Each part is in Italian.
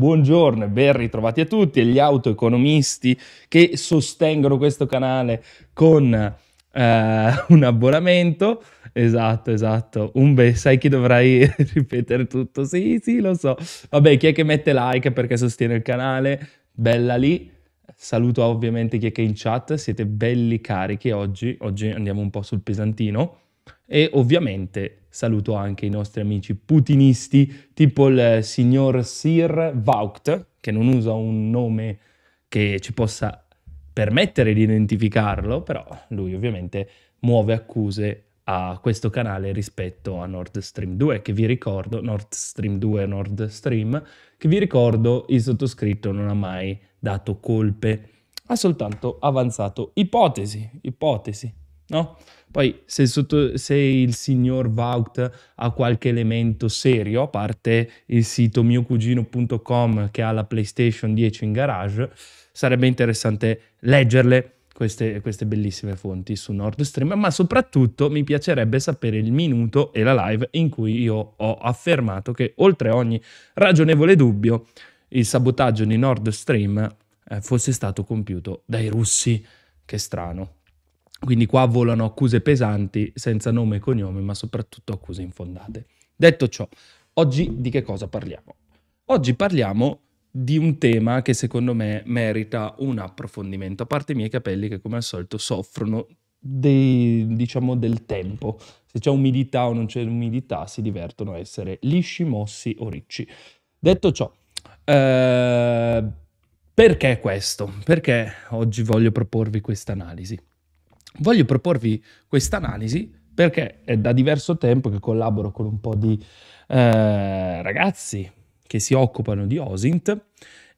buongiorno e ben ritrovati a tutti e gli autoeconomisti che sostengono questo canale con eh, un abbonamento. Esatto, esatto. Un be- sai chi dovrai ripetere tutto? Sì, sì, lo so. Vabbè, chi è che mette like perché sostiene il canale? Bella lì. Saluto ovviamente chi è che è in chat, siete belli carichi oggi. Oggi andiamo un po' sul pesantino. E ovviamente saluto anche i nostri amici putinisti, tipo il eh, signor Sir Vaught, che non usa un nome che ci possa permettere di identificarlo, però lui ovviamente muove accuse a questo canale rispetto a Nord Stream 2, che vi ricordo, Nord Stream 2 Nord Stream, che vi ricordo il sottoscritto non ha mai dato colpe, ha soltanto avanzato ipotesi, ipotesi, no? Poi se, sotto, se il signor Vaut ha qualche elemento serio, a parte il sito miocugino.com che ha la PlayStation 10 in garage, sarebbe interessante leggerle. Queste, queste, bellissime fonti su Nord Stream, ma soprattutto mi piacerebbe sapere il minuto e la live in cui io ho affermato che oltre ogni ragionevole dubbio il sabotaggio di Nord Stream eh, fosse stato compiuto dai russi. Che strano. Quindi qua volano accuse pesanti senza nome e cognome, ma soprattutto accuse infondate. Detto ciò, oggi di che cosa parliamo? Oggi parliamo di un tema che secondo me merita un approfondimento, a parte i miei capelli che come al solito soffrono dei, diciamo, del tempo. Se c'è umidità o non c'è umidità si divertono a essere lisci, mossi o ricci. Detto ciò, eh, perché questo? Perché oggi voglio proporvi questa analisi? Voglio proporvi quest'analisi perché è da diverso tempo che collaboro con un po' di eh, ragazzi che si occupano di OSINT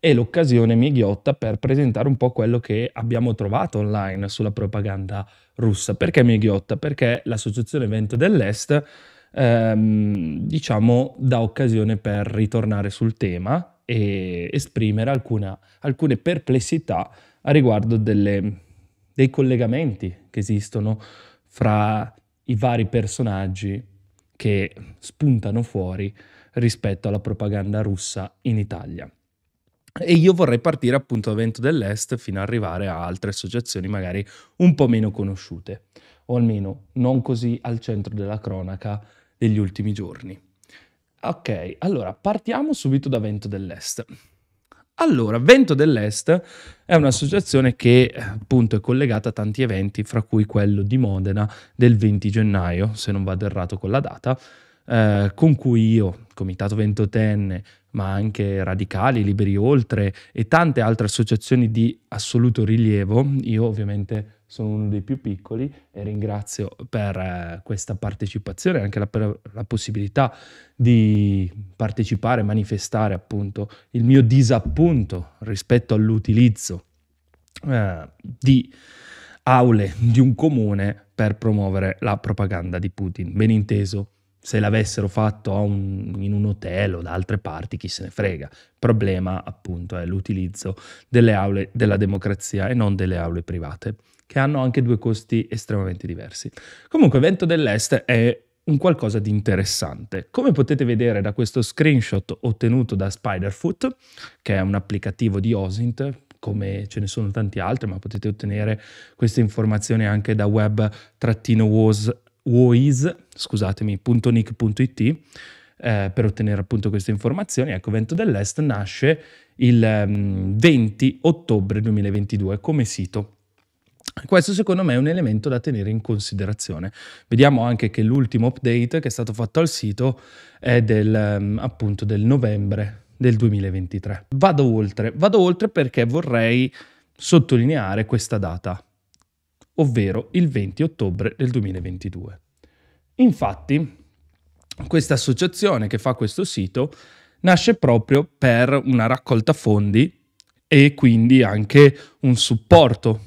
e l'occasione mi è ghiotta per presentare un po' quello che abbiamo trovato online sulla propaganda russa. Perché mi è ghiotta? Perché l'Associazione Vento dell'Est ehm, diciamo dà occasione per ritornare sul tema e esprimere alcuna, alcune perplessità a riguardo delle dei collegamenti che esistono fra i vari personaggi che spuntano fuori rispetto alla propaganda russa in Italia. E io vorrei partire appunto da Vento dell'Est fino ad arrivare a altre associazioni magari un po' meno conosciute, o almeno non così al centro della cronaca degli ultimi giorni. Ok, allora partiamo subito da Vento dell'Est. Allora, Vento dell'Est è un'associazione che eh, appunto è collegata a tanti eventi, fra cui quello di Modena del 20 gennaio, se non vado errato con la data, eh, con cui io, Comitato Ventotenne, ma anche Radicali, Liberi Oltre e tante altre associazioni di assoluto rilievo, io ovviamente sono uno dei più piccoli e ringrazio per eh, questa partecipazione e anche la, la possibilità di partecipare, manifestare appunto il mio disappunto rispetto all'utilizzo eh, di aule di un comune per promuovere la propaganda di Putin. Ben inteso, se l'avessero fatto un, in un hotel o da altre parti, chi se ne frega. Il problema appunto è l'utilizzo delle aule della democrazia e non delle aule private che hanno anche due costi estremamente diversi. Comunque, vento dell'est è un qualcosa di interessante. Come potete vedere da questo screenshot ottenuto da Spiderfoot, che è un applicativo di OSINT, come ce ne sono tanti altri, ma potete ottenere queste informazioni anche da web-wois.nick.it eh, per ottenere appunto queste informazioni. Ecco, Vento dell'Est nasce il um, mm, 20 ottobre 2022 come sito questo secondo me è un elemento da tenere in considerazione. Vediamo anche che l'ultimo update che è stato fatto al sito è del, ehm, appunto, del novembre del 2023. Vado oltre, vado oltre perché vorrei sottolineare questa data, ovvero il 20 ottobre del 2022. Infatti, questa associazione che fa questo sito nasce proprio per una raccolta fondi e quindi anche un supporto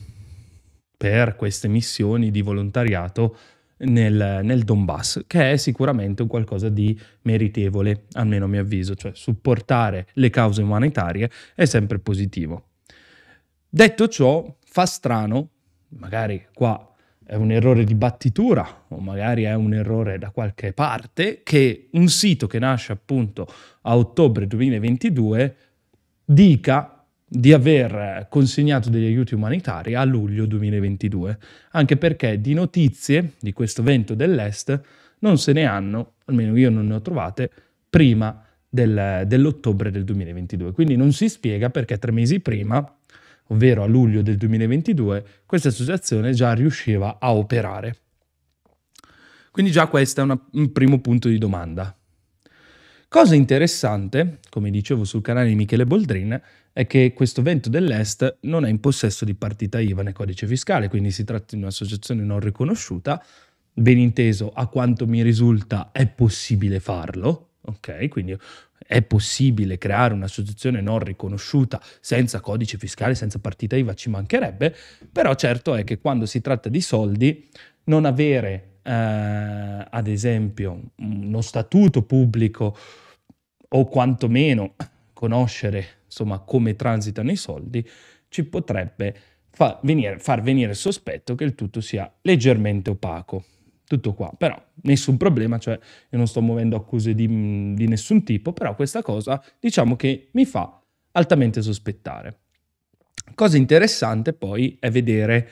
per queste missioni di volontariato nel, nel Donbass, che è sicuramente un qualcosa di meritevole, almeno a mio avviso, cioè supportare le cause umanitarie è sempre positivo. Detto ciò, fa strano, magari qua è un errore di battitura o magari è un errore da qualche parte, che un sito che nasce appunto a ottobre 2022 dica di aver consegnato degli aiuti umanitari a luglio 2022, anche perché di notizie di questo vento dell'Est non se ne hanno, almeno io non ne ho trovate, prima del, dell'ottobre del 2022. Quindi non si spiega perché tre mesi prima, ovvero a luglio del 2022, questa associazione già riusciva a operare. Quindi già questo è una, un primo punto di domanda. Cosa interessante, come dicevo sul canale di Michele Boldrin, è che questo vento dell'Est non è in possesso di partita IVA né codice fiscale, quindi si tratta di un'associazione non riconosciuta. Ben inteso, a quanto mi risulta, è possibile farlo, ok? Quindi è possibile creare un'associazione non riconosciuta senza codice fiscale, senza partita IVA, ci mancherebbe, però certo è che quando si tratta di soldi, non avere eh, ad esempio uno statuto pubblico o quantomeno conoscere insomma come transitano i soldi, ci potrebbe fa venire, far venire il sospetto che il tutto sia leggermente opaco. Tutto qua, però nessun problema, cioè io non sto muovendo accuse di, di nessun tipo, però questa cosa diciamo che mi fa altamente sospettare. Cosa interessante poi è vedere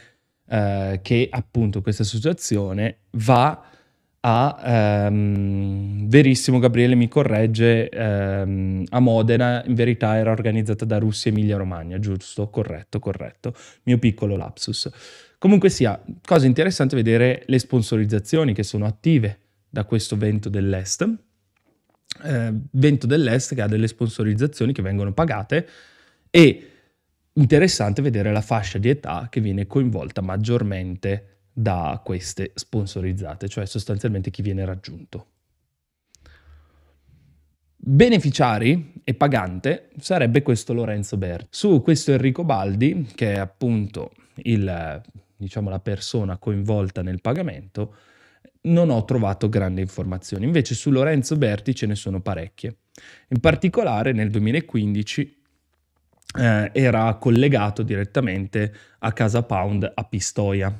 eh, che appunto questa associazione va a ehm, Verissimo Gabriele mi corregge ehm, a Modena in verità era organizzata da Russia Emilia Romagna giusto corretto corretto mio piccolo lapsus comunque sia cosa interessante vedere le sponsorizzazioni che sono attive da questo vento dell'est eh, vento dell'est che ha delle sponsorizzazioni che vengono pagate e interessante vedere la fascia di età che viene coinvolta maggiormente da queste sponsorizzate, cioè sostanzialmente chi viene raggiunto. Beneficiari e pagante sarebbe questo Lorenzo Berti. Su questo Enrico Baldi, che è appunto il, diciamo, la persona coinvolta nel pagamento, non ho trovato grandi informazioni. Invece su Lorenzo Berti ce ne sono parecchie. In particolare nel 2015 eh, era collegato direttamente a Casa Pound a Pistoia,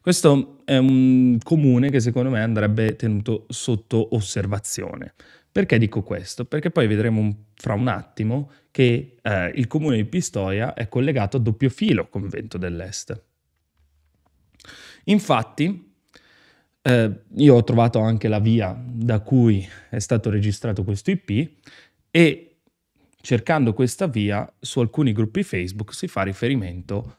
questo è un comune che secondo me andrebbe tenuto sotto osservazione. Perché dico questo? Perché poi vedremo un, fra un attimo che eh, il comune di Pistoia è collegato a doppio filo con Vento dell'Est. Infatti, eh, io ho trovato anche la via da cui è stato registrato questo IP e cercando questa via su alcuni gruppi Facebook si fa riferimento a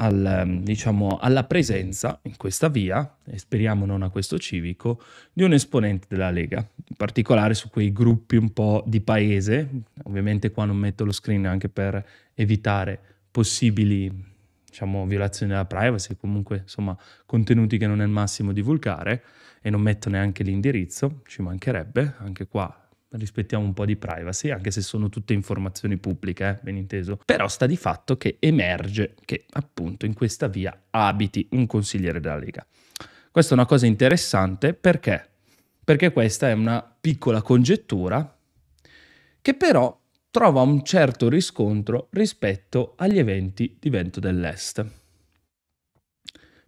al, ehm, diciamo, alla presenza in questa via, e speriamo non a questo civico, di un esponente della Lega, in particolare su quei gruppi un po' di paese. Ovviamente qua non metto lo screen anche per evitare possibili diciamo, violazioni della privacy, comunque insomma contenuti che non è il massimo divulgare e non metto neanche l'indirizzo, ci mancherebbe, anche qua rispettiamo un po' di privacy, anche se sono tutte informazioni pubbliche, eh, ben inteso. Però sta di fatto che emerge che appunto in questa via abiti un consigliere della Lega. Questa è una cosa interessante perché? Perché questa è una piccola congettura che però trova un certo riscontro rispetto agli eventi di Vento dell'Est.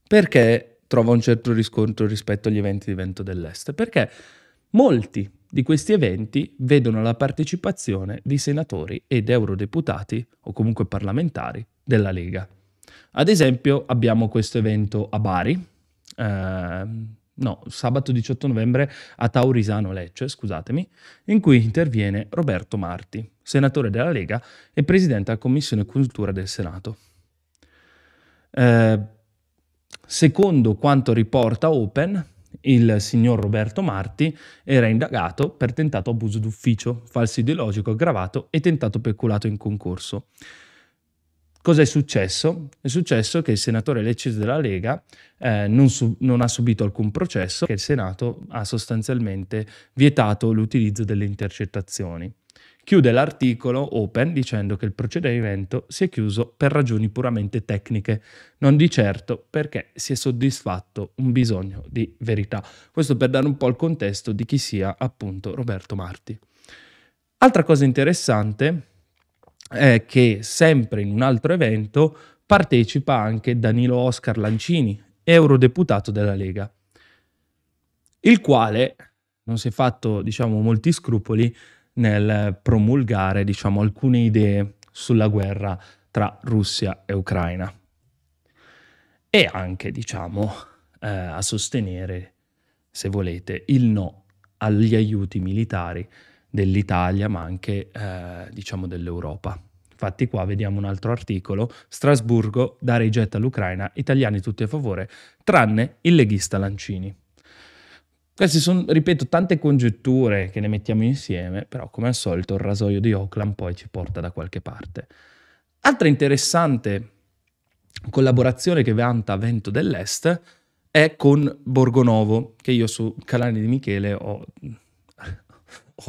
Perché trova un certo riscontro rispetto agli eventi di Vento dell'Est? Perché Molti di questi eventi vedono la partecipazione di senatori ed eurodeputati o comunque parlamentari della Lega. Ad esempio abbiamo questo evento a Bari, eh, no, sabato 18 novembre a Taurisano Lecce, scusatemi, in cui interviene Roberto Marti, senatore della Lega e presidente della Commissione Cultura del Senato. Eh, secondo quanto riporta Open, il signor Roberto Marti era indagato per tentato abuso d'ufficio, falso ideologico aggravato e tentato peculato in concorso. Cosa è successo? È successo che il senatore Lecce della Lega eh, non, su- non, ha subito alcun processo, che il Senato ha sostanzialmente vietato l'utilizzo delle intercettazioni. Chiude l'articolo Open dicendo che il procedimento si è chiuso per ragioni puramente tecniche, non di certo perché si è soddisfatto un bisogno di verità. Questo per dare un po' il contesto di chi sia appunto Roberto Marti. Altra cosa interessante è che sempre in un altro evento partecipa anche Danilo Oscar Lancini, eurodeputato della Lega, il quale non si è fatto diciamo molti scrupoli nel promulgare diciamo, alcune idee sulla guerra tra Russia e Ucraina e anche diciamo, eh, a sostenere, se volete, il no agli aiuti militari dell'Italia ma anche eh, diciamo, dell'Europa. Infatti qua vediamo un altro articolo, Strasburgo dare rigetto all'Ucraina, italiani tutti a favore, tranne il leghista Lancini. Queste sono, ripeto, tante congetture che le mettiamo insieme, però come al solito il rasoio di Oakland poi ci porta da qualche parte. Altra interessante collaborazione che vanta Vento dell'Est è con Borgonovo, che io su canale di Michele ho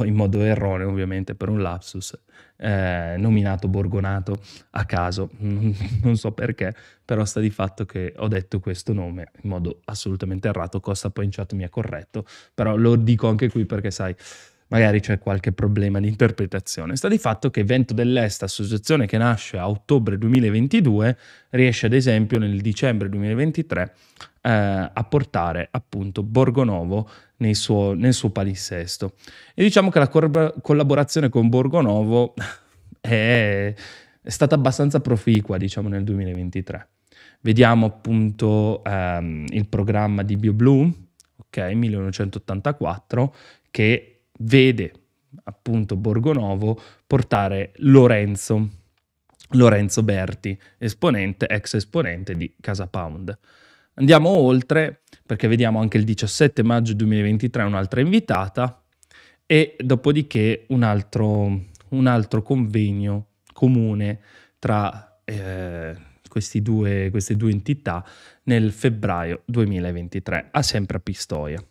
in modo erroneo ovviamente per un lapsus, eh, nominato Borgonato a caso, mm, non so perché, però sta di fatto che ho detto questo nome in modo assolutamente errato, Costa poi in chat mi ha corretto, però lo dico anche qui perché sai, magari c'è qualche problema di interpretazione. Sta di fatto che Vento dell'Est, associazione che nasce a ottobre 2022, riesce ad esempio nel dicembre 2023 eh, a portare appunto Borgonovo suo, nel suo palinsesto. E diciamo che la cor- collaborazione con Borgonovo è, è stata abbastanza proficua, diciamo, nel 2023. Vediamo appunto ehm, il programma di BioBlue, ok, 1984, che vede appunto Borgonovo portare Lorenzo, Lorenzo Berti, esponente, ex esponente di Casa Pound. Andiamo oltre perché vediamo anche il 17 maggio 2023 un'altra invitata e dopodiché un altro, un altro convegno comune tra eh, due, queste due entità nel febbraio 2023 a sempre a Pistoia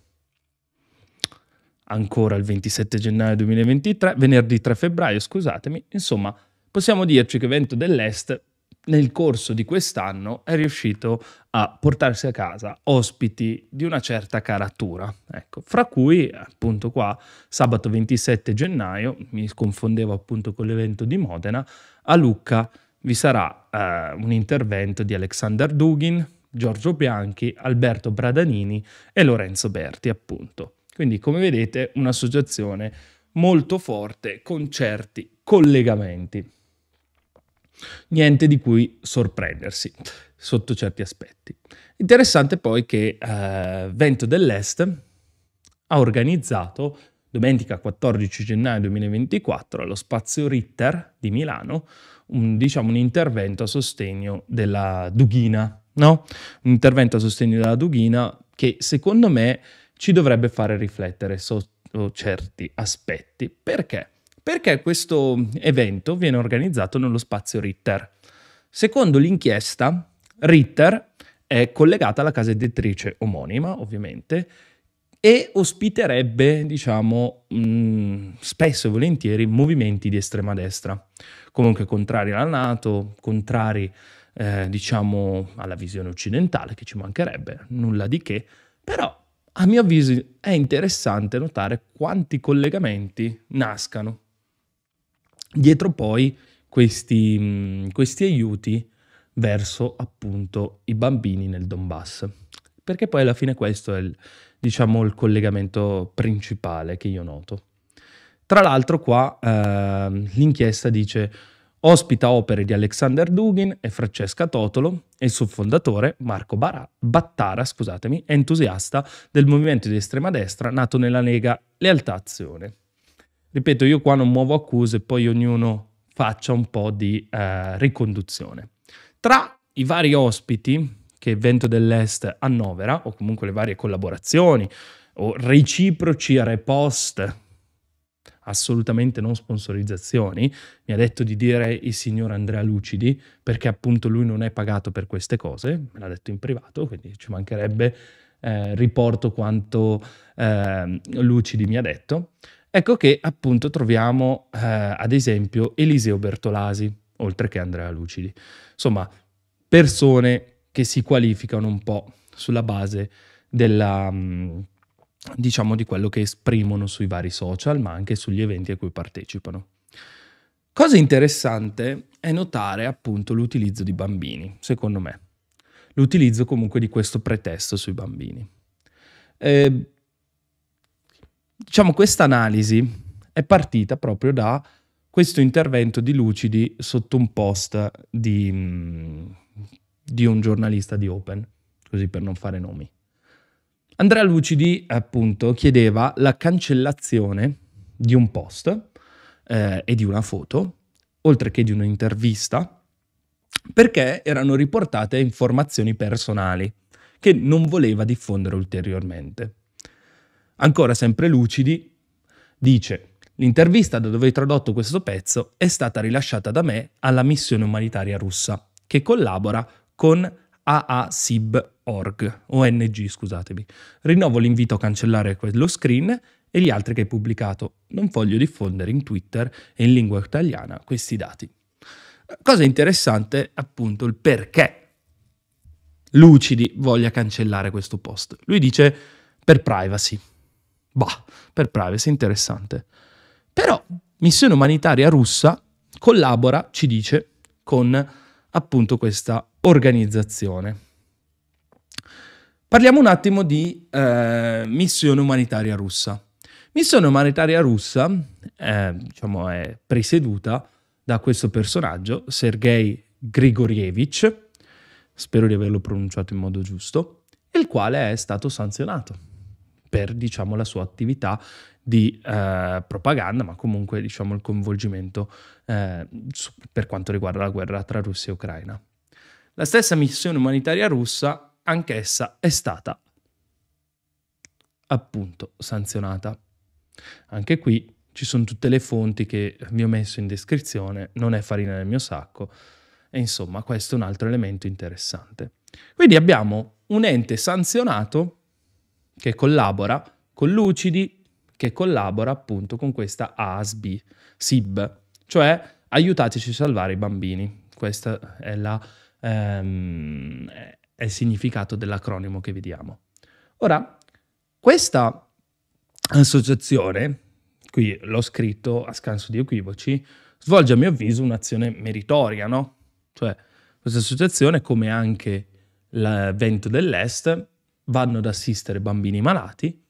ancora il 27 gennaio 2023, venerdì 3 febbraio, scusatemi, insomma, possiamo dirci che Vento dell'Est nel corso di quest'anno è riuscito a portarsi a casa ospiti di una certa caratura, ecco, fra cui appunto qua sabato 27 gennaio, mi confondevo appunto con l'evento di Modena, a Lucca vi sarà eh, un intervento di Alexander Dugin, Giorgio Bianchi, Alberto Bradanini e Lorenzo Berti appunto. Quindi come vedete un'associazione molto forte con certi collegamenti. Niente di cui sorprendersi sotto certi aspetti. Interessante poi che eh, Vento dell'Est ha organizzato domenica 14 gennaio 2024 allo spazio Ritter di Milano un, diciamo, un intervento a sostegno della Dughina, no? un intervento a sostegno della Dughina che secondo me ci dovrebbe fare riflettere sotto certi aspetti. Perché? Perché questo evento viene organizzato nello spazio Ritter? Secondo l'inchiesta, Ritter è collegata alla casa editrice omonima, ovviamente, e ospiterebbe, diciamo, mh, mm, spesso e volentieri movimenti di estrema destra, comunque contrari alla Nato, contrari, eh, diciamo, alla visione occidentale, che ci mancherebbe, nulla di che, però a mio avviso è interessante notare quanti collegamenti nascano dietro poi questi, mm, questi aiuti verso appunto i bambini nel Donbass. Perché poi alla fine questo è il, diciamo, il collegamento principale che io noto. Tra l'altro qua eh, l'inchiesta dice ospita opere di Alexander Dugin e Francesca Totolo e il suo fondatore Marco Barà, Battara scusatemi, è entusiasta del movimento di estrema destra nato nella Lega Lealtà Azione. Ripeto, io qua non muovo accuse, poi ognuno faccia un po' di eh, riconduzione. Tra i vari ospiti che Vento dell'Est annovera, o comunque le varie collaborazioni, o reciproci repost, assolutamente non sponsorizzazioni, mi ha detto di dire il signor Andrea Lucidi, perché appunto lui non è pagato per queste cose, me l'ha detto in privato, quindi ci mancherebbe, eh, riporto quanto eh, Lucidi mi ha detto. Ecco che appunto troviamo eh, ad esempio Eliseo Bertolasi, oltre che Andrea Lucidi. Insomma, persone che si qualificano un po' sulla base della, mm, diciamo, di quello che esprimono sui vari social, ma anche sugli eventi a cui partecipano. Cosa interessante è notare appunto l'utilizzo di bambini, secondo me. L'utilizzo comunque di questo pretesto sui bambini. Eh, diciamo, questa analisi è partita proprio da questo intervento di Lucidi sotto un post di, mm, di un giornalista di Open, così per non fare nomi. Andrea Lucidi, appunto, chiedeva la cancellazione di un post eh, e di una foto, oltre che di un'intervista, perché erano riportate informazioni personali che non voleva diffondere ulteriormente. Ancora sempre lucidi, dice L'intervista da dove hai tradotto questo pezzo è stata rilasciata da me alla missione umanitaria russa, che collabora con aasib.org, ONG, scusatemi. Rinnovo l'invito a cancellare quello screen e gli altri che hai pubblicato. Non voglio diffondere in Twitter e in lingua italiana questi dati. Cosa interessante, appunto, il perché Lucidi voglia cancellare questo post. Lui dice per privacy. Bah, per privacy interessante. Però missione umanitaria russa collabora, ci dice, con appunto questa organizzazione. Parliamo un attimo di eh, missione umanitaria russa. Missione umanitaria russa eh, diciamo è presieduta da questo personaggio, Sergei Grigorievich, spero di averlo pronunciato in modo giusto, il quale è stato sanzionato per diciamo, la sua attività di eh, propaganda, ma comunque diciamo, il coinvolgimento eh, su, per quanto riguarda la guerra tra Russia e Ucraina. La stessa missione umanitaria russa, anch'essa, è stata appunto sanzionata. Anche qui ci sono tutte le fonti che vi ho messo in descrizione, non è farina nel mio sacco, e insomma questo è un altro elemento interessante. Quindi abbiamo un ente sanzionato che collabora con Lucidi, che collabora appunto con questa ASB, SIB, cioè aiutateci a salvare i bambini. Questo è, la, ehm, è il significato dell'acronimo che vediamo. Ora, questa associazione, qui l'ho scritto a scanso di equivoci, svolge a mio avviso un'azione meritoria, no? Cioè, questa associazione, come anche il Vento dell'Est, vanno ad assistere bambini malati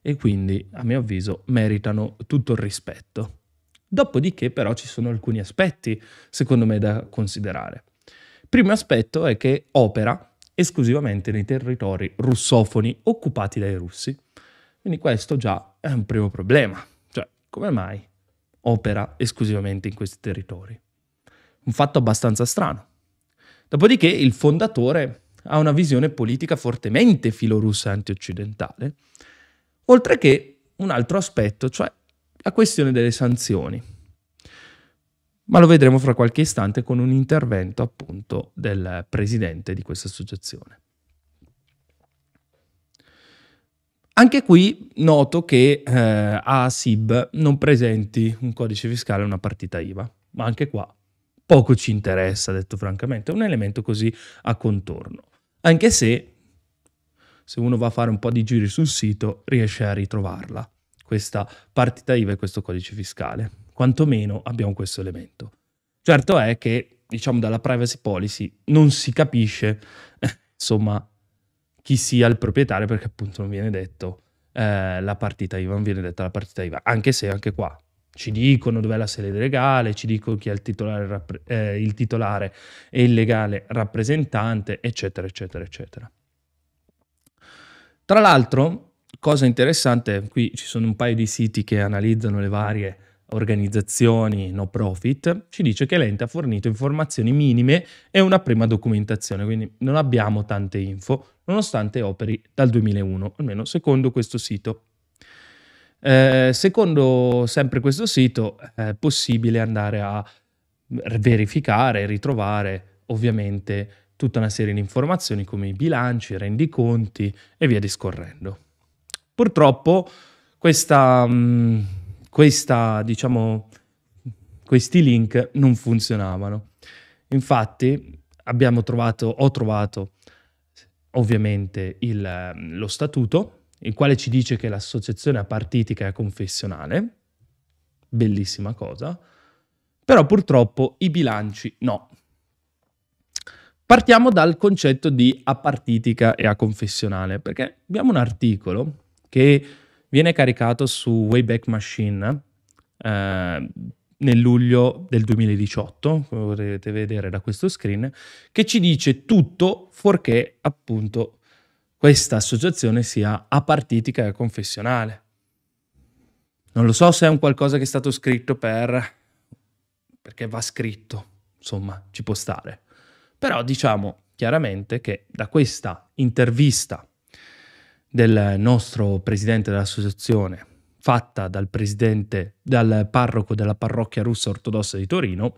e quindi, a mio avviso, meritano tutto il rispetto. Dopodiché però ci sono alcuni aspetti, secondo me, da considerare. Primo aspetto è che opera esclusivamente nei territori russofoni occupati dai russi. Quindi questo già è un primo problema. Cioè, come mai opera esclusivamente in questi territori? Un fatto abbastanza strano. Dopodiché il fondatore ha una visione politica fortemente filorussa antioccidentale, oltre che un altro aspetto, cioè la questione delle sanzioni. Ma lo vedremo fra qualche istante con un intervento appunto del presidente di questa associazione. Anche qui noto che eh, a SIB non presenti un codice fiscale e una partita IVA, ma anche qua poco ci interessa, detto francamente, è un elemento così a contorno. Anche se, se uno va a fare un po' di giri sul sito, riesce a ritrovarla, questa partita IVA e questo codice fiscale. Quantomeno abbiamo questo elemento. Certo è che, diciamo, dalla privacy policy non si capisce, insomma, chi sia il proprietario perché appunto non viene detto eh, la partita IVA, non viene detta la partita IVA, anche se anche qua ci dicono dov'è la sede legale, ci dicono chi è il titolare, eh, il titolare e il legale rappresentante, eccetera, eccetera, eccetera. Tra l'altro, cosa interessante, qui ci sono un paio di siti che analizzano le varie organizzazioni no profit, ci dice che l'ente ha fornito informazioni minime e una prima documentazione, quindi non abbiamo tante info, nonostante operi dal 2001, almeno secondo questo sito. Eh, secondo sempre questo sito è possibile andare a verificare, ritrovare ovviamente tutta una serie di informazioni come i bilanci, i rendiconti e via discorrendo. Purtroppo questa, mm, questa, diciamo, questi link non funzionavano. Infatti abbiamo trovato, ho trovato ovviamente il, mm, lo statuto il quale ci dice che l'associazione apartitica è confessionale, bellissima cosa, però purtroppo i bilanci no. Partiamo dal concetto di apartitica e aconfessionale, perché abbiamo un articolo che viene caricato su Wayback Machine eh, nel luglio del 2018, come potete vedere da questo screen, che ci dice tutto fuorché appunto questa associazione sia apartitica e confessionale. Non lo so se è un qualcosa che è stato scritto per... perché va scritto, insomma, ci può stare. Però diciamo chiaramente che da questa intervista del nostro presidente dell'associazione, fatta dal presidente, dal parroco della parrocchia russa ortodossa di Torino,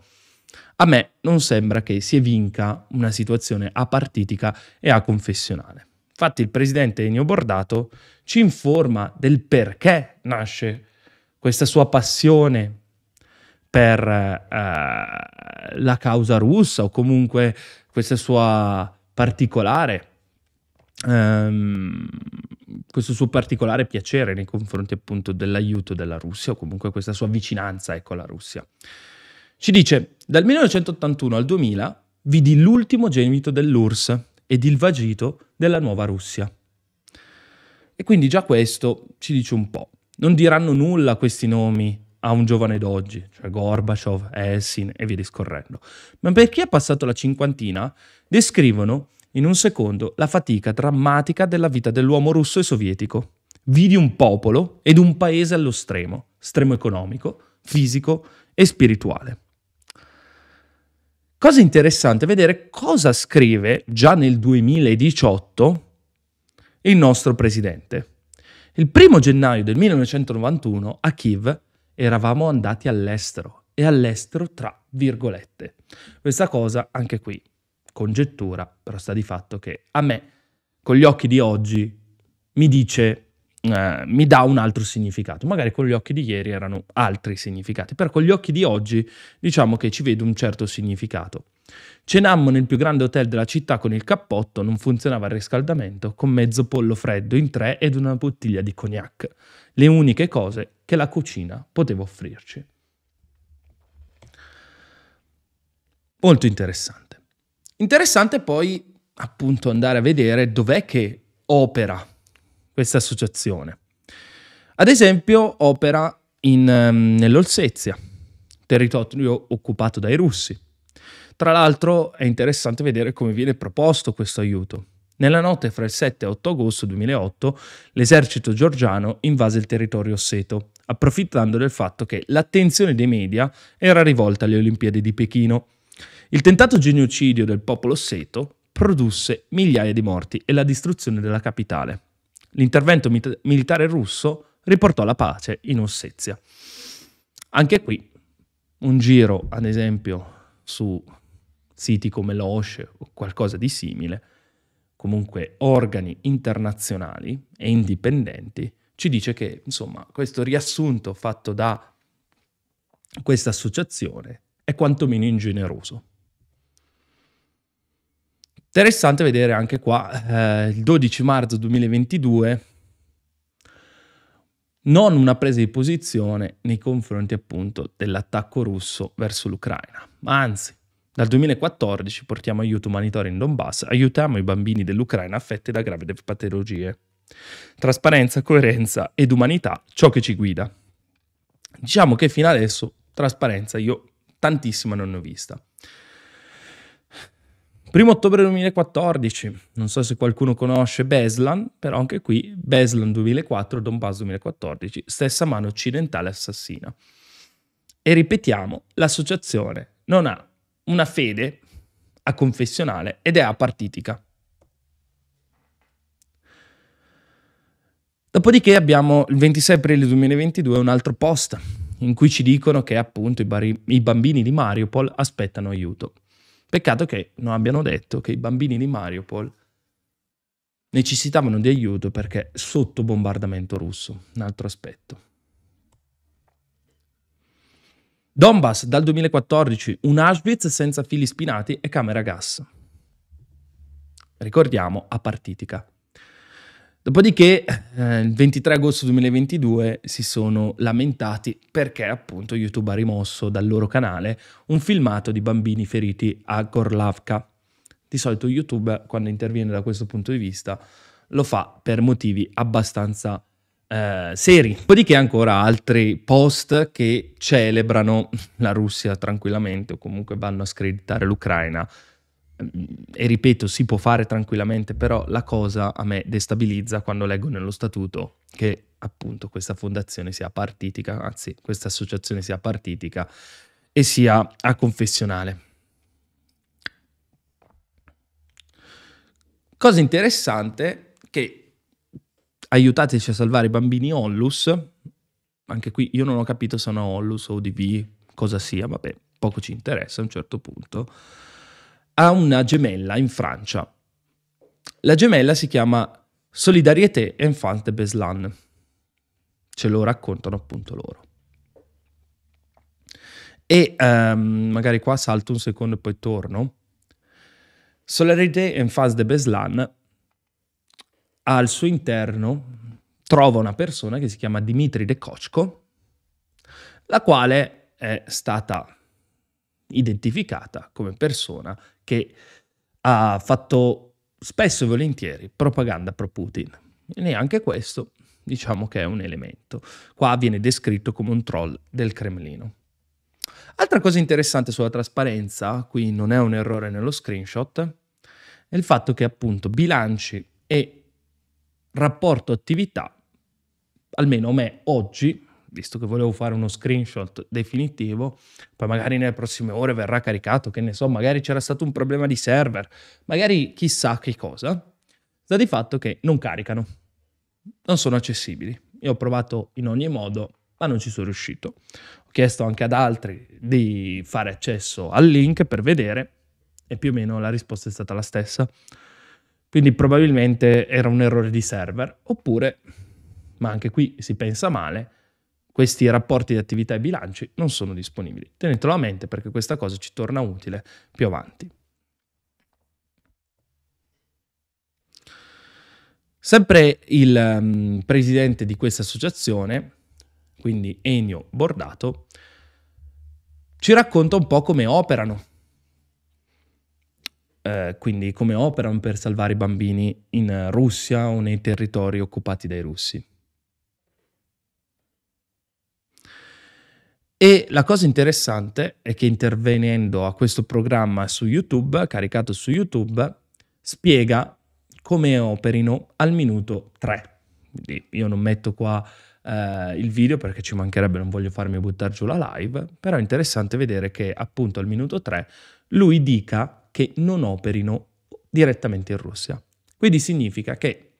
a me non sembra che si evinca una situazione apartitica e a confessionale. Infatti il presidente Ennio Bordato ci informa del perché nasce questa sua passione per eh, la causa russa o comunque questa sua particolare Um, questo suo particolare piacere nei confronti appunto dell'aiuto della Russia o comunque questa sua vicinanza ecco alla Russia. Ci dice dal 1981 al 2000 vidi l'ultimo genito dell'URSS ed il vagito della nuova Russia. E quindi già questo ci dice un po'. Non diranno nulla questi nomi a un giovane d'oggi, cioè Gorbaciov, Elsin e via discorrendo, ma per chi è passato la cinquantina descrivono in un secondo la fatica drammatica della vita dell'uomo russo e sovietico. Vidi un popolo ed un paese allo stremo, stremo economico, fisico e spirituale. Cosa interessante è vedere cosa scrive già nel 2018 il nostro presidente. Il primo gennaio del 1991 a Kiev eravamo andati all'estero e all'estero tra virgolette. Questa cosa anche qui congettura, però sta di fatto che a me con gli occhi di oggi mi dice eh, mi dà un altro significato. Magari con gli occhi di ieri erano altri significati, però con gli occhi di oggi diciamo che ci vedo un certo significato. Cenammo nel più grande hotel della città con il cappotto, non funzionava il riscaldamento, con mezzo pollo freddo in tre ed una bottiglia di cognac, le uniche cose che la cucina poteva offrirci. Molto interessante. Interessante poi appunto andare a vedere dov'è che opera questa associazione. Ad esempio opera in, ehm, nell'Olsezia, territorio occupato dai russi. Tra l'altro è interessante vedere come viene proposto questo aiuto. Nella notte fra il 7 e 8 agosto 2008 l'esercito georgiano invase il territorio osseto, approfittando del fatto che l'attenzione dei media era rivolta alle Olimpiadi di Pechino. Il tentato genocidio del popolo osseto produsse migliaia di morti e la distruzione della capitale. L'intervento militare russo riportò la pace in Ossetia. Anche qui un giro, ad esempio, su siti come l'OSCE o qualcosa di simile, comunque organi internazionali e indipendenti, ci dice che, insomma, questo riassunto fatto da questa associazione è quantomeno ingeneroso. Interessante vedere anche qua eh, il 12 marzo 2022 non una presa di posizione nei confronti appunto dell'attacco russo verso l'Ucraina, ma anzi dal 2014 portiamo aiuto umanitario in Donbass, aiutiamo i bambini dell'Ucraina affetti da gravi patologie. Trasparenza, coerenza ed umanità, ciò che ci guida. Diciamo che fino adesso trasparenza io tantissima non ne ho vista. 1 ottobre 2014, non so se qualcuno conosce Beslan, però anche qui Beslan 2004, Donbass 2014, stessa mano occidentale assassina. E ripetiamo, l'associazione non ha una fede a confessionale ed è apartitica. Dopodiché abbiamo il 26 aprile 2022 un altro post in cui ci dicono che appunto i, bar- i bambini di Mariupol aspettano aiuto. Peccato che non abbiano detto che i bambini di Mariupol necessitavano di aiuto perché sotto bombardamento russo, un altro aspetto. Donbass dal 2014, un Auschwitz senza fili spinati e camera gas. Ricordiamo, a apartitica. Dopodiché, eh, il 23 agosto 2022 si sono lamentati perché appunto YouTube ha rimosso dal loro canale un filmato di bambini feriti a Gorlavka. Di solito YouTube, quando interviene da questo punto di vista, lo fa per motivi abbastanza eh, seri. Dopodiché ancora altri post che celebrano la Russia tranquillamente o comunque vanno a screditare l'Ucraina e ripeto, si può fare tranquillamente, però la cosa a me destabilizza quando leggo nello statuto che appunto questa fondazione sia partitica, anzi questa associazione sia partitica e sia a confessionale. Cosa interessante che aiutateci a salvare i bambini Ollus, anche qui io non ho capito se è una Ollus o ODV, cosa sia, vabbè, poco ci interessa a un certo punto ha una gemella in Francia. La gemella si chiama Solidarité Enfant Beslan. Ce lo raccontano appunto loro. E um, magari qua salto un secondo e poi torno. Solidarité Enfant de Beslan al suo interno trova una persona che si chiama Dimitri De Kochko, la quale è stata identificata come persona che ha fatto spesso e volentieri propaganda pro Putin. E neanche questo diciamo che è un elemento. Qua viene descritto come un troll del Cremlino. Altra cosa interessante sulla trasparenza, qui non è un errore nello screenshot, è il fatto che appunto bilanci e rapporto attività, almeno a me oggi, visto che volevo fare uno screenshot definitivo, poi magari nelle prossime ore verrà caricato, che ne so, magari c'era stato un problema di server, magari chissà che cosa, sta di fatto che non caricano, non sono accessibili. Io ho provato in ogni modo, ma non ci sono riuscito. Ho chiesto anche ad altri di fare accesso al link per vedere e più o meno la risposta è stata la stessa. Quindi probabilmente era un errore di server, oppure, ma anche qui si pensa male, questi rapporti di attività e bilanci non sono disponibili. Tenetelo a mente perché questa cosa ci torna utile più avanti. Sempre il um, presidente di questa associazione, quindi Ennio Bordato, ci racconta un po' come operano, eh, quindi come operano per salvare i bambini in Russia o nei territori occupati dai russi. E la cosa interessante è che intervenendo a questo programma su YouTube, caricato su YouTube, spiega come operino al minuto 3. Quindi io non metto qua eh, il video perché ci mancherebbe, non voglio farmi buttare giù la live, però è interessante vedere che appunto al minuto 3 lui dica che non operino direttamente in Russia. Quindi significa che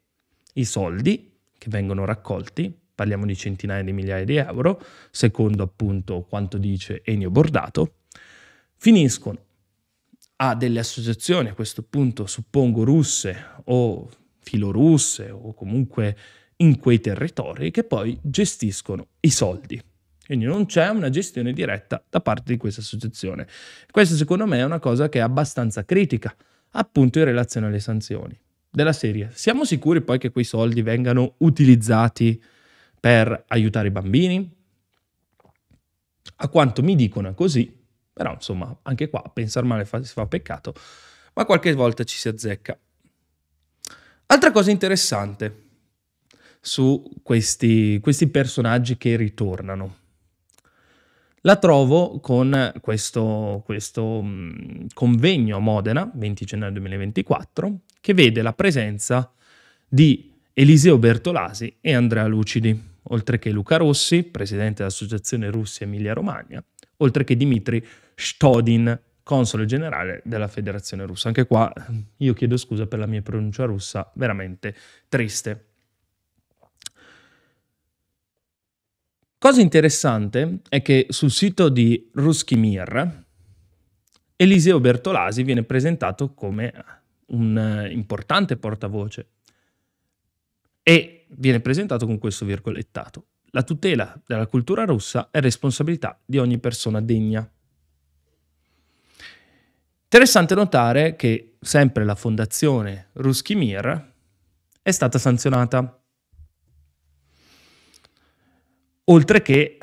i soldi che vengono raccolti parliamo di centinaia di migliaia di euro, secondo appunto quanto dice Ennio Bordato, finiscono a delle associazioni, a questo punto suppongo russe o filorusse o comunque in quei territori, che poi gestiscono i soldi. Quindi non c'è una gestione diretta da parte di questa associazione. Questa secondo me è una cosa che è abbastanza critica, appunto in relazione alle sanzioni della serie. Siamo sicuri poi che quei soldi vengano utilizzati per aiutare i bambini? A quanto mi dicono è così, però insomma anche qua pensare male fa, si fa peccato, ma qualche volta ci si azzecca. Altra cosa interessante su questi, questi personaggi che ritornano. La trovo con questo, questo convegno a Modena, 20 gennaio 2024, che vede la presenza di Eliseo Bertolasi e Andrea Lucidi oltre che Luca Rossi, presidente dell'Associazione Russia Emilia Romagna, oltre che Dmitry Stodin, console generale della Federazione Russa. Anche qua io chiedo scusa per la mia pronuncia russa, veramente triste. Cosa interessante è che sul sito di Ruskimir Eliseo Bertolasi viene presentato come un importante portavoce e viene presentato con questo virgolettato. La tutela della cultura russa è responsabilità di ogni persona degna. Interessante notare che sempre la fondazione Ruskimir è stata sanzionata, oltre che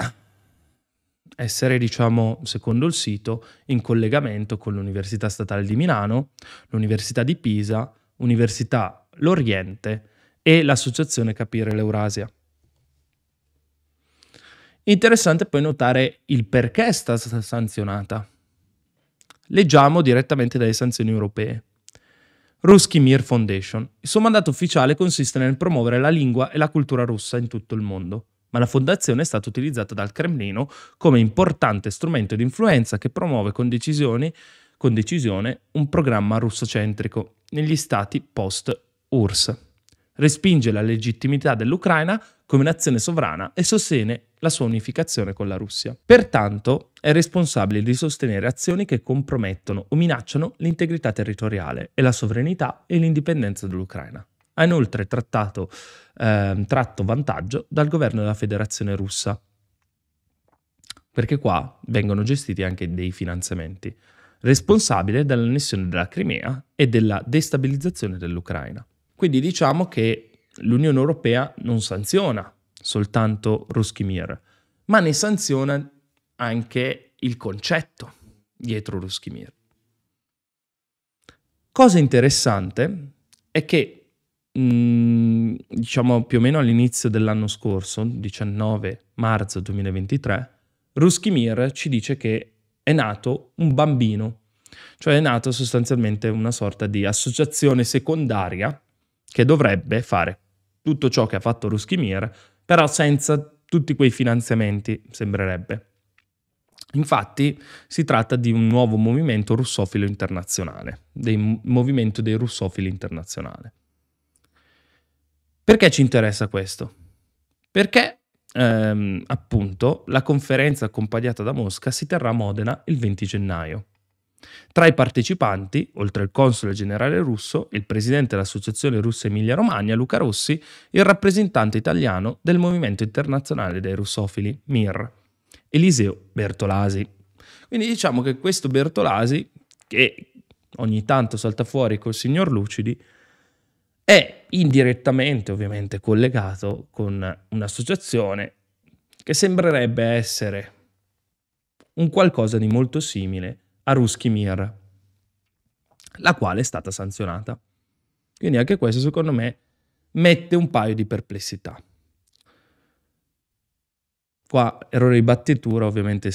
essere, diciamo, secondo il sito, in collegamento con l'Università Statale di Milano, l'Università di Pisa, Università L'Oriente e l'associazione Capire l'Eurasia. Interessante poi notare il perché è stata sanzionata. Leggiamo direttamente dalle sanzioni europee. Ruski Mir Foundation. Il suo mandato ufficiale consiste nel promuovere la lingua e la cultura russa in tutto il mondo, ma la fondazione è stata utilizzata dal Cremlino come importante strumento di influenza che promuove con, con decisione un programma russocentrico negli stati post-URSS respinge la legittimità dell'Ucraina come nazione sovrana e sostiene la sua unificazione con la Russia. Pertanto è responsabile di sostenere azioni che compromettono o minacciano l'integrità territoriale e la sovranità e l'indipendenza dell'Ucraina. Ha inoltre trattato, eh, tratto vantaggio dal governo della Federazione russa, perché qua vengono gestiti anche dei finanziamenti, responsabile dell'annessione della Crimea e della destabilizzazione dell'Ucraina. Quindi diciamo che l'Unione Europea non sanziona soltanto Ruskimir, ma ne sanziona anche il concetto dietro Ruskimir. Cosa interessante è che, mm, diciamo più o meno all'inizio dell'anno scorso, 19 marzo 2023, Ruskimir ci dice che è nato un bambino, cioè è nato sostanzialmente una sorta di associazione secondaria che dovrebbe fare tutto ciò che ha fatto Ruskimir, però senza tutti quei finanziamenti, sembrerebbe. Infatti si tratta di un nuovo movimento russofilo internazionale, del movimento dei russofili internazionale. Perché ci interessa questo? Perché ehm, appunto la conferenza accompagnata da Mosca si terrà a Modena il 20 gennaio. Tra i partecipanti, oltre al console generale russo, il presidente dell'Associazione Russa Emilia Romagna, Luca Rossi, il rappresentante italiano del Movimento Internazionale dei Russofili, MIR, Eliseo Bertolasi. Quindi diciamo che questo Bertolasi, che ogni tanto salta fuori col signor Lucidi, è indirettamente ovviamente collegato con un'associazione che sembrerebbe essere un qualcosa di molto simile a Ruski Mir, la quale è stata sanzionata. Quindi anche questo secondo me mette un paio di perplessità. Qua errore di battitura, ovviamente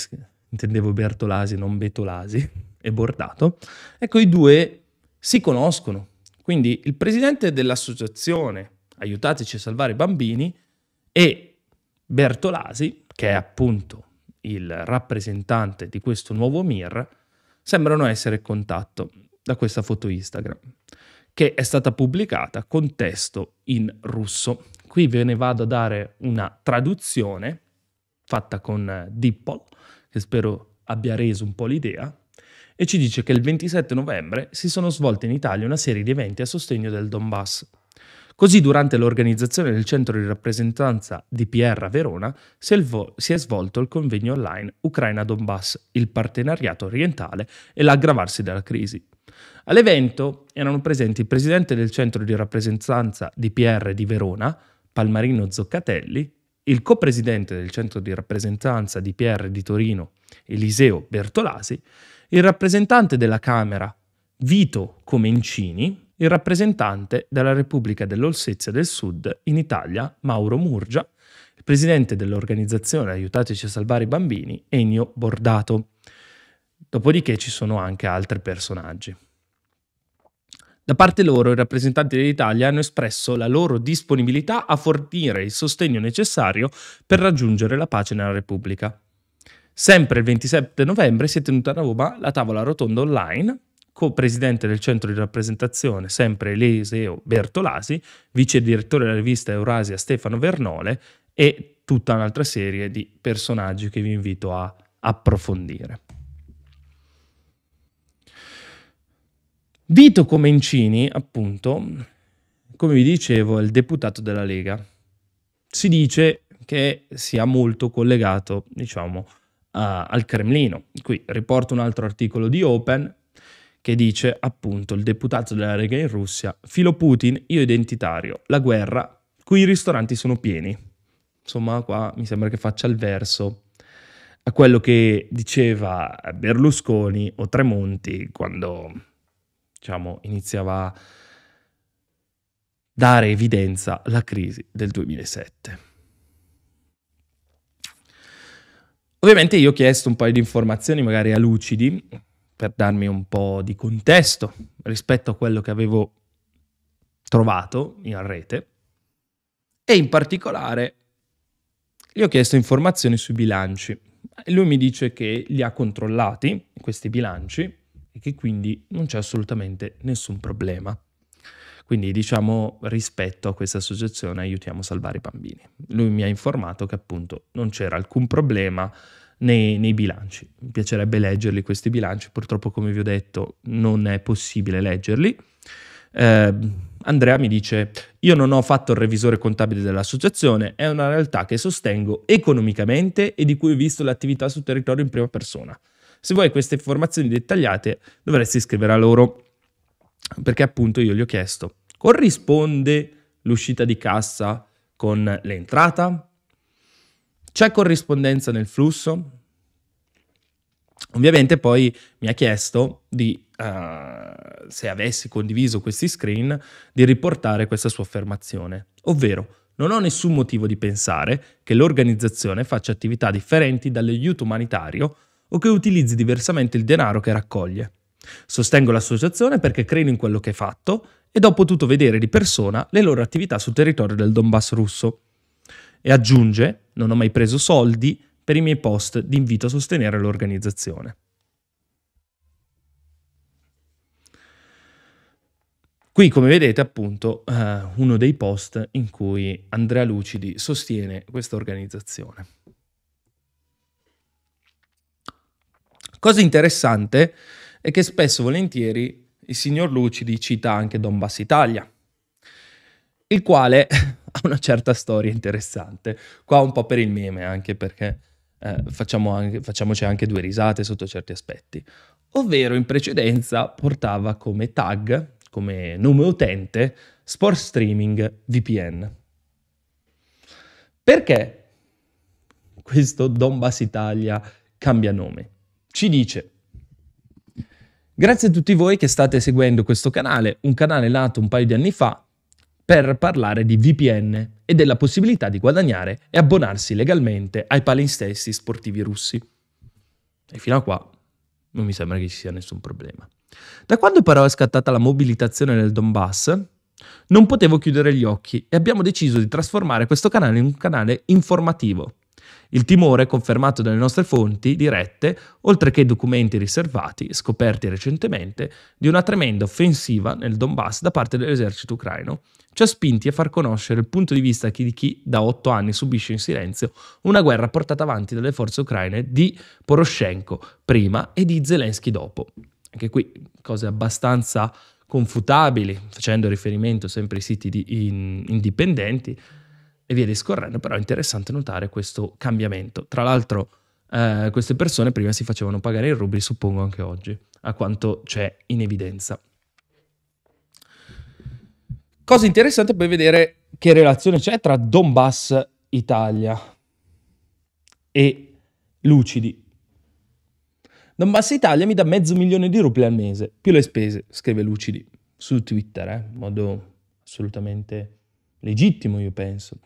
intendevo Bertolasi, non Betolasi, e Bordato. Ecco, i due si conoscono. Quindi il presidente dell'associazione Aiutateci a salvare i bambini e Bertolasi, che è appunto il rappresentante di questo nuovo MIR, sembrano essere contatto da questa foto Instagram, che è stata pubblicata con testo in russo. Qui ve ne vado a dare una traduzione fatta con eh, Dippol, che spero abbia reso un po' l'idea, e ci dice che il 27 novembre si sono svolte in Italia una serie di eventi a sostegno del Donbass, Così durante l'organizzazione del centro di rappresentanza di DPR a Verona si è, svolto il convegno online Ucraina-Donbass, il partenariato orientale e l'aggravarsi della crisi. All'evento erano presenti il presidente del centro di rappresentanza DPR di Verona, Palmarino Zoccatelli, il copresidente del centro di rappresentanza DPR di Torino, Eliseo Bertolasi, il rappresentante della Camera, Vito Comencini, il rappresentante della Repubblica dell'Olsezia del Sud in Italia, Mauro Murgia, il presidente dell'organizzazione Aiutateci a salvare i bambini, Ennio Bordato. Dopodiché ci sono anche altri personaggi. Da parte loro i rappresentanti dell'Italia hanno espresso la loro disponibilità a fornire il sostegno necessario per raggiungere la pace nella Repubblica. Sempre il 27 novembre si è tenuta a Roma la tavola rotonda online co-presidente del centro di rappresentazione, sempre Eliseo Bertolasi, vice direttore della rivista Eurasia Stefano Vernole e tutta un'altra serie di personaggi che vi invito a approfondire. Vito Comencini, appunto, come vi dicevo, è il deputato della Lega. Si dice che sia molto collegato, diciamo, a, al Cremlino. Qui riporto un altro articolo di Open, che dice appunto il deputato della Lega in Russia, filo Putin, io identitario, la guerra, qui i ristoranti sono pieni. Insomma, qua mi sembra che faccia il verso a quello che diceva Berlusconi o Tremonti quando diciamo iniziava a dare evidenza la crisi del 2007. Ovviamente io ho chiesto un paio di informazioni magari a lucidi per darmi un po' di contesto rispetto a quello che avevo trovato in rete e in particolare gli ho chiesto informazioni sui bilanci. Lui mi dice che li ha controllati questi bilanci e che quindi non c'è assolutamente nessun problema. Quindi diciamo rispetto a questa associazione aiutiamo a salvare i bambini. Lui mi ha informato che appunto non c'era alcun problema, nei, nei, bilanci. Mi piacerebbe leggerli questi bilanci, purtroppo come vi ho detto non è possibile leggerli. Eh, Andrea mi dice, io non ho fatto il revisore contabile dell'associazione, è una realtà che sostengo economicamente e di cui ho visto l'attività sul territorio in prima persona. Se vuoi queste informazioni dettagliate dovresti scrivere a loro, perché appunto io gli ho chiesto, corrisponde l'uscita di cassa con l'entrata? C'è corrispondenza nel flusso? Ovviamente poi mi ha chiesto di, uh, se avessi condiviso questi screen, di riportare questa sua affermazione, ovvero non ho nessun motivo di pensare che l'organizzazione faccia attività differenti dall'aiuto umanitario o che utilizzi diversamente il denaro che raccoglie. Sostengo l'associazione perché credo in quello che è fatto ed ho potuto vedere di persona le loro attività sul territorio del Donbass russo. E aggiunge, non ho mai preso soldi per i miei post di invito a sostenere l'organizzazione. Qui, come vedete, appunto, eh, uno dei post in cui Andrea Lucidi sostiene questa organizzazione. Cosa interessante è che spesso e volentieri il signor Lucidi cita anche Donbass Italia, il quale ha una certa storia interessante. Qua un po' per il meme, anche perché eh, facciamo anche, facciamoci anche due risate sotto certi aspetti. Ovvero in precedenza portava come tag, come nome utente, Sport Streaming VPN. Perché questo Donbass Italia cambia nome? Ci dice Grazie a tutti voi che state seguendo questo canale, un canale nato un paio di anni fa per parlare di VPN e della possibilità di guadagnare e abbonarsi legalmente ai palinsesti sportivi russi. E fino a qua non mi sembra che ci sia nessun problema. Da quando però è scattata la mobilitazione nel Donbass, non potevo chiudere gli occhi e abbiamo deciso di trasformare questo canale in un canale informativo. Il timore, confermato dalle nostre fonti dirette, oltre che documenti riservati, scoperti recentemente, di una tremenda offensiva nel Donbass da parte dell'esercito ucraino, ci ha spinti a far conoscere il punto di vista di chi da otto anni subisce in silenzio una guerra portata avanti dalle forze ucraine di Poroshenko prima e di Zelensky dopo. Anche qui cose abbastanza confutabili, facendo riferimento sempre ai siti di in- indipendenti, e via discorrendo, però è interessante notare questo cambiamento. Tra l'altro eh, queste persone prima si facevano pagare in rubli, suppongo anche oggi, a quanto c'è in evidenza. Cosa interessante poi vedere che relazione c'è tra Donbass Italia e Lucidi. Donbass Italia mi dà mezzo milione di rubli al mese, più le spese, scrive Lucidi su Twitter, eh, in modo assolutamente Legittimo, io penso.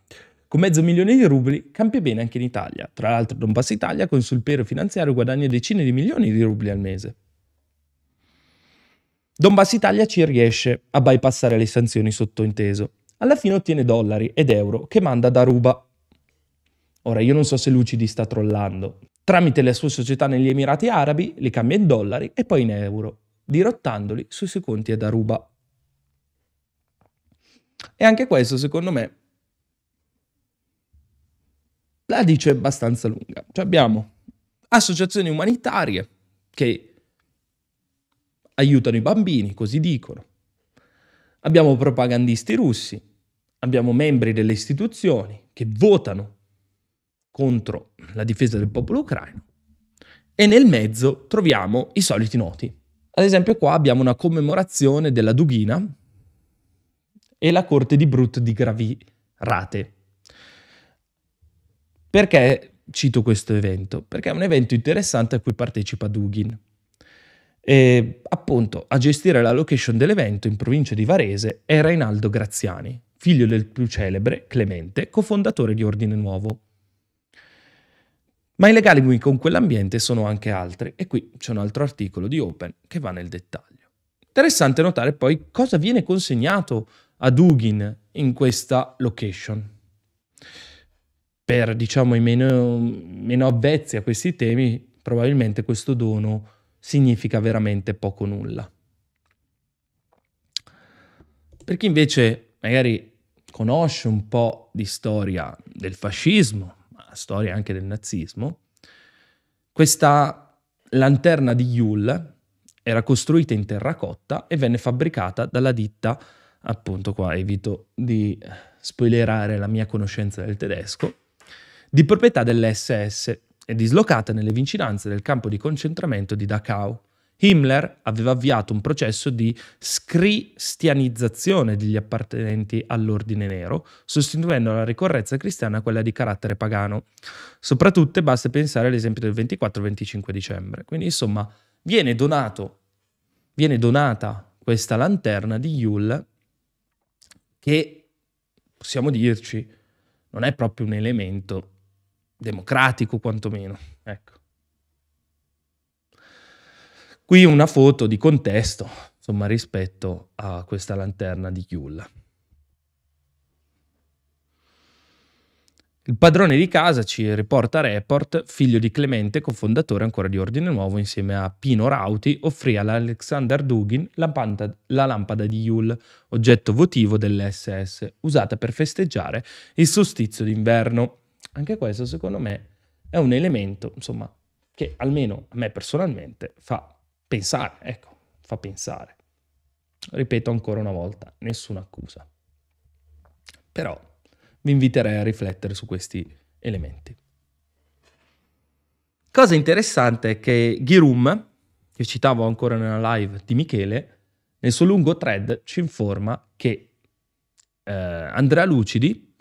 Con mezzo milione di rubli cambia bene anche in Italia. Tra l'altro Don Pass Italia con sul suo finanziario guadagna decine di milioni di rubli al mese. Don Pass Italia ci riesce a bypassare le sanzioni sottointeso. Alla fine ottiene dollari ed euro che manda da Ruba. Ora io non so se Lucidi sta trollando. Tramite la sua società negli Emirati Arabi li cambia in dollari e poi in euro, dirottandoli sui suoi conti ad Aruba. E anche questo, secondo me, la dice abbastanza lunga. Cioè abbiamo associazioni umanitarie che aiutano i bambini, così dicono. Abbiamo propagandisti russi, abbiamo membri delle istituzioni che votano contro la difesa del popolo ucraino e nel mezzo troviamo i soliti noti. Ad esempio qua abbiamo una commemorazione della Dugina, e la corte di Brut di Gravirate. Perché cito questo evento? Perché è un evento interessante a cui partecipa Dugin. E, appunto, a gestire la location dell'evento in provincia di Varese è Reinaldo Graziani, figlio del più celebre Clemente, cofondatore di Ordine Nuovo. Ma i legami con quell'ambiente sono anche altri, e qui c'è un altro articolo di Open che va nel dettaglio. Interessante notare poi cosa viene consegnato a Dugin in questa location. Per diciamo i meno, meno avvezzi a questi temi, probabilmente questo dono significa veramente poco nulla. Per chi invece magari conosce un po' di storia del fascismo, ma storia anche del nazismo, questa lanterna di Yule era costruita in terracotta e venne fabbricata dalla ditta appunto qua evito di spoilerare la mia conoscenza del tedesco, di proprietà dell'SS e dislocata nelle vicinanze del campo di concentramento di Dachau. Himmler aveva avviato un processo di scristianizzazione degli appartenenti all'ordine nero, sostituendo la ricorrenza cristiana a quella di carattere pagano. Soprattutto basta pensare all'esempio del 24-25 dicembre. Quindi insomma viene, donato, viene donata questa lanterna di Yule che possiamo dirci non è proprio un elemento democratico quantomeno. Ecco. Qui una foto di contesto, insomma, rispetto a questa lanterna di Chiulla. Il padrone di casa ci riporta Report, figlio di Clemente, cofondatore ancora di Ordine Nuovo insieme a Pino Rauti, offrì all'Alexander Dugin la, panta, la lampada di Yule, oggetto votivo dell'SS, usata per festeggiare il solstizio d'inverno. Anche questo, secondo me, è un elemento, insomma, che almeno a me personalmente fa pensare, ecco, fa pensare. Ripeto ancora una volta, nessuna accusa. Però vi inviterei a riflettere su questi elementi. Cosa interessante è che Ghirum, che citavo ancora nella live di Michele, nel suo lungo thread ci informa che eh, Andrea Lucidi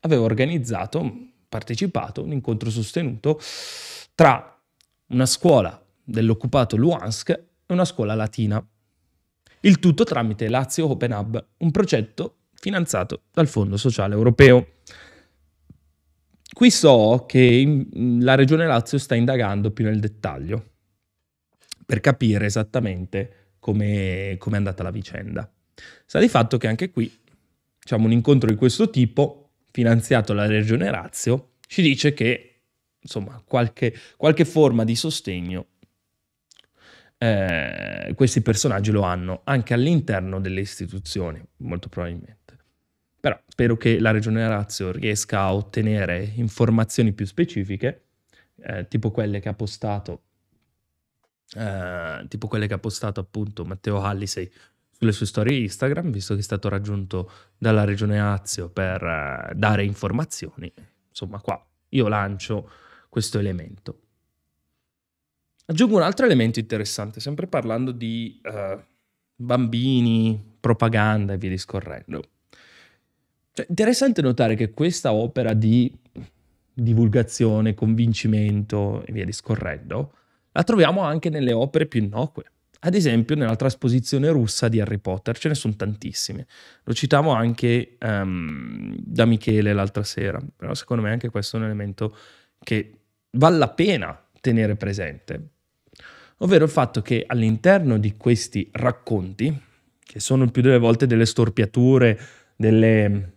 aveva organizzato, partecipato, un incontro sostenuto tra una scuola dell'occupato Luhansk e una scuola latina. Il tutto tramite Lazio Open Hub, un progetto finanziato dal Fondo Sociale Europeo. Qui so che la Regione Lazio sta indagando più nel dettaglio per capire esattamente come è andata la vicenda. Sta di fatto che anche qui, diciamo, un incontro di questo tipo, finanziato dalla Regione Lazio, ci dice che, insomma, qualche, qualche forma di sostegno eh, questi personaggi lo hanno anche all'interno delle istituzioni, molto probabilmente. Però spero che la Regione Lazio riesca a ottenere informazioni più specifiche, eh, tipo quelle che ha postato Uh, tipo quelle che ha postato appunto Matteo Hallisey sulle sue storie Instagram, visto che è stato raggiunto dalla regione Lazio per uh, dare informazioni. Insomma, qua io lancio questo elemento. Aggiungo un altro elemento interessante, sempre parlando di uh, bambini, propaganda e via discorrendo. Cioè, interessante notare che questa opera di divulgazione, convincimento e via discorrendo, la troviamo anche nelle opere più innocue. Ad esempio nella trasposizione russa di Harry Potter, ce ne sono tantissime. Lo citavo anche um, da Michele l'altra sera, però secondo me anche questo è un elemento che vale la pena tenere presente. Ovvero il fatto che all'interno di questi racconti, che sono più delle volte delle storpiature, delle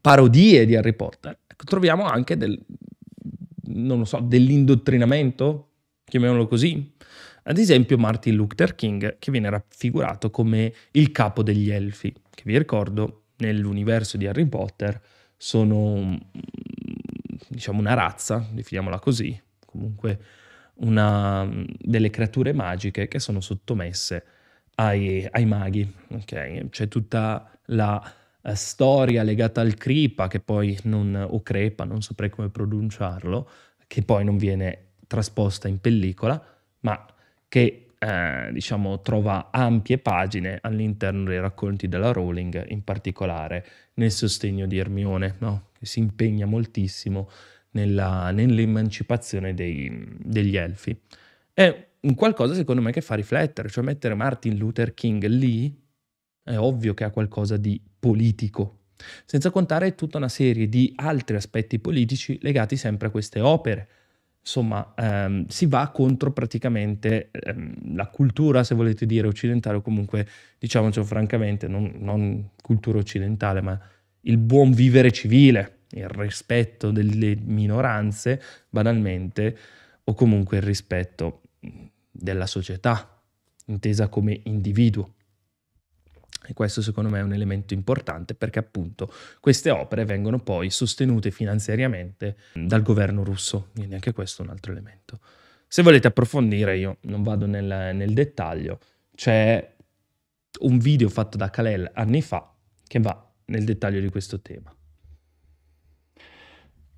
parodie di Harry Potter, ecco, troviamo anche del, non lo so, dell'indottrinamento, chiamiamolo così. Ad esempio Martin Luther King, che viene raffigurato come il capo degli elfi, che vi ricordo nell'universo di Harry Potter sono diciamo una razza, definiamola così, comunque una, delle creature magiche che sono sottomesse ai, ai maghi. Okay? C'è tutta la eh, storia legata al Cripa, che poi non, o Crepa, non saprei come pronunciarlo, che poi non viene trasposta in pellicola, ma che eh, diciamo, trova ampie pagine all'interno dei racconti della Rowling, in particolare nel sostegno di Ermione, no? che si impegna moltissimo nella, nell'emancipazione dei, degli elfi. È un qualcosa secondo me che fa riflettere, cioè mettere Martin Luther King lì è ovvio che ha qualcosa di politico, senza contare tutta una serie di altri aspetti politici legati sempre a queste opere. Insomma, ehm, si va contro praticamente ehm, la cultura, se volete dire, occidentale o comunque, diciamocelo francamente, non, non cultura occidentale, ma il buon vivere civile, il rispetto delle minoranze, banalmente, o comunque il rispetto della società, intesa come individuo. E questo secondo me è un elemento importante perché appunto queste opere vengono poi sostenute finanziariamente dal governo russo, quindi anche questo è un altro elemento. Se volete approfondire, io non vado nel, nel dettaglio, c'è un video fatto da Kalel anni fa che va nel dettaglio di questo tema.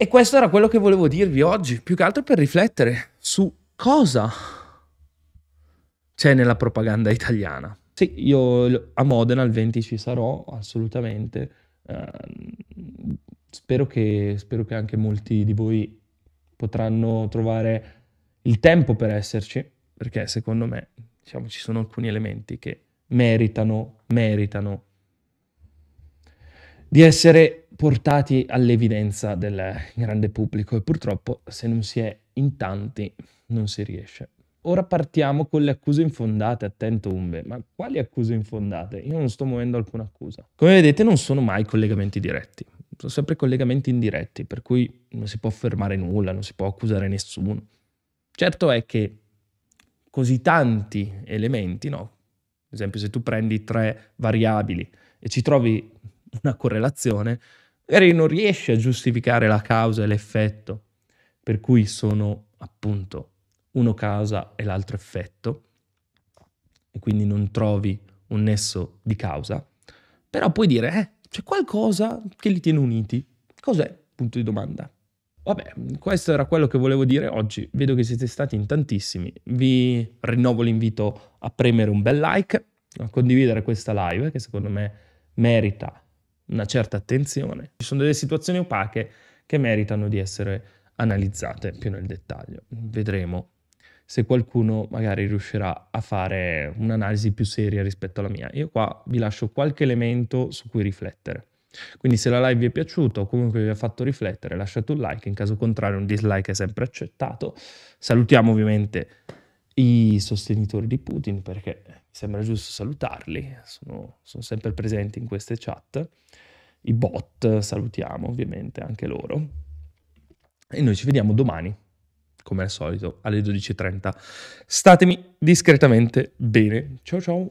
E questo era quello che volevo dirvi oggi, più che altro per riflettere su cosa c'è nella propaganda italiana. Sì, io a Modena il 20 ci sarò, assolutamente. Uh, spero, che, spero che anche molti di voi potranno trovare il tempo per esserci, perché secondo me diciamo, ci sono alcuni elementi che meritano, meritano di essere portati all'evidenza del grande pubblico e purtroppo se non si è in tanti non si riesce. Ora partiamo con le accuse infondate, attento Umbe, ma quali accuse infondate? Io non sto muovendo alcuna accusa. Come vedete non sono mai collegamenti diretti, sono sempre collegamenti indiretti, per cui non si può affermare nulla, non si può accusare nessuno. Certo è che così tanti elementi, no? Ad esempio se tu prendi tre variabili e ci trovi una correlazione, magari non riesci a giustificare la causa e l'effetto, per cui sono appunto uno causa e l'altro effetto, e quindi non trovi un nesso di causa, però puoi dire, eh, c'è qualcosa che li tiene uniti. Cos'è? Punto di domanda. Vabbè, questo era quello che volevo dire oggi. Vedo che siete stati in tantissimi. Vi rinnovo l'invito a premere un bel like, a condividere questa live che secondo me merita una certa attenzione. Ci sono delle situazioni opache che meritano di essere analizzate più nel dettaglio. Vedremo se qualcuno magari riuscirà a fare un'analisi più seria rispetto alla mia. Io qua vi lascio qualche elemento su cui riflettere. Quindi se la live vi è piaciuta o comunque vi ha fatto riflettere, lasciate un like, in caso contrario un dislike è sempre accettato. Salutiamo ovviamente i sostenitori di Putin perché mi sembra giusto salutarli, sono, sono sempre presenti in queste chat. I bot salutiamo ovviamente anche loro. E noi ci vediamo domani come al solito alle 12.30. Statemi discretamente bene. Ciao ciao.